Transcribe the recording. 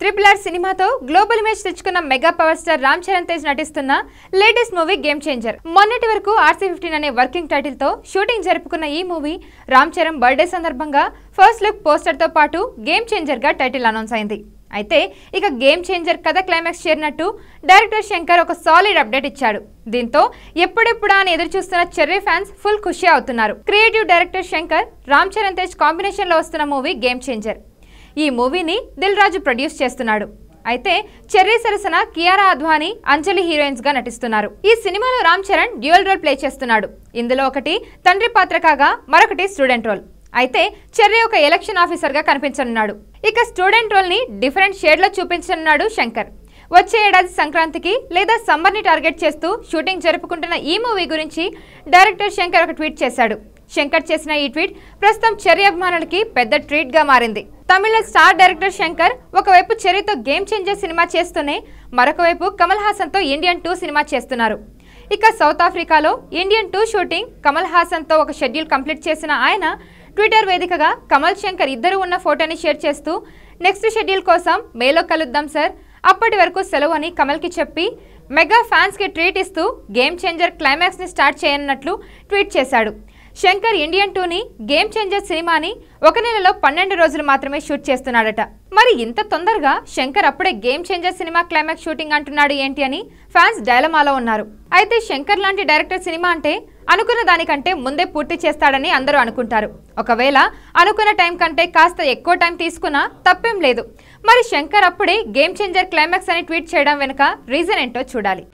triple R సినిమాతో global image తెచ్చుకున్న mega power star Ram Charan Tej నటిస్తున్న లేటెస్ట్ మూవీ గేమ్ చేంజర్ మొన్నటి వరకు ఆర్సీ ఫిఫ్టీన్ అనే వర్కింగ్ టైటిల్ తో షూటింగ్ జరుపుకున్న ఈ మూవీ రామ్ చరణ్ బర్త్డే సందర్భంగా ఫస్ట్ లుక్ పోస్టర్ తో పాటు గేమ్ చేంజర్ గా టైటిల్ అనౌన్స్ అయింది అయితే ఇక గేమ్ చేంజర్ కథ క్లైమాక్స్ చేరినట్టు డైరెక్టర్ శంకర్ ఒక సాలిడ్ అప్డేట్ ఇచ్చాడు దీంతో ఎప్పుడెప్పుడా అని ఎదురు చూస్తున్న చెర్రీ ఫ్యాన్స్ ఫుల్ ఖుషి అవుతున్నారు creative director Shankar Ram Charan Tej combination లో వస్తున్న మూవీ గేమ్ చేంజర్ ఈ మూవీని దిల్ రాజు ప్రొడ్యూస్ చేస్తున్నాడు అయితే చెర్రీ సరసన కియారా అద్వానీ అంజలి హీరోయిన్స్ గా నటిస్తున్నారు ఈ సినిమాలో Ram Charan dual role play చేస్తున్నాడు ఇందులో ఒకటి తండ్రి పాత్ర కాగా మరొకటి స్టూడెంట్ రోల్ అయితే చెర్రీ ఒక ఎలక్షన్ ఆఫీసర్ గా కనిపించనున్నాడు ఇక స్టూడెంట్ రోల్ ని డిఫరెంట్ షేడ్ లో చూపించనున్నాడు శంకర్ వచ్చే ఏడాది సంక్రాంతికి లేదా సమ్మర్ని టార్గెట్ చేస్తూ షూటింగ్ జరుపుకుంటున్న ఈ మూవీ గురించి డైరెక్టర్ శంకర్ ఒక ట్వీట్ చేశాడు శంకర్ చేసిన ఈ ట్వీట్ ప్రస్తుతం చెర్రీ అభిమానులకి పెద్ద గా మారింది తమిళ స్టార్ డైరెక్టర్ శంకర్ ఒకవైపు చెర్రీతో గేమ్ చేంజర్ సినిమా చేస్తూనే మరొకవైపు కమల్ హాసన్తో ఇండియన్ టూ సినిమా చేస్తున్నారు ఇక సౌత్ ఆఫ్రికాలో ఇండియన్ టూ షూటింగ్ కమల్ హాసన్తో ఒక షెడ్యూల్ కంప్లీట్ చేసిన ఆయన ట్విట్టర్ వేదికగా కమల్ శంకర్ ఇద్దరు ఉన్న ఫోటోని షేర్ చేస్తూ నెక్స్ట్ షెడ్యూల్ కోసం మేలో కలుద్దాం సార్ అప్పటి వరకు సెలవు అని కమల్కి చెప్పి మెగా ఫ్యాన్స్కి ట్రీట్ ఇస్తూ గేమ్ చేంజర్ క్లైమాక్స్ని స్టార్ట్ చేయనున్నట్లు ట్వీట్ చేశాడు శంకర్ ఇండియన్ టూని గేమ్ చేంజర్ సినిమాని ఒక నెలలో పన్నెండు రోజులు మాత్రమే షూట్ చేస్తున్నాడట మరి ఇంత తొందరగా శంకర్ అప్పుడే గేమ్ చేంజర్ సినిమా క్లైమాక్స్ షూటింగ్ అంటున్నాడు ఏంటి అని ఫ్యాన్స్ డైలమాలో ఉన్నారు అయితే శంకర్ లాంటి డైరెక్టర్ సినిమా అంటే అనుకున్న దానికంటే ముందే పూర్తి చేస్తాడని అందరూ అనుకుంటారు ఒకవేళ అనుకున్న టైం కంటే కాస్త ఎక్కువ టైం తీసుకున్నా తప్పేం లేదు మరి శంకర్ అప్పుడే గేమ్ చేంజర్ క్లైమాక్స్ అని ట్వీట్ చేయడం వెనుక రీజన్ ఏంటో చూడాలి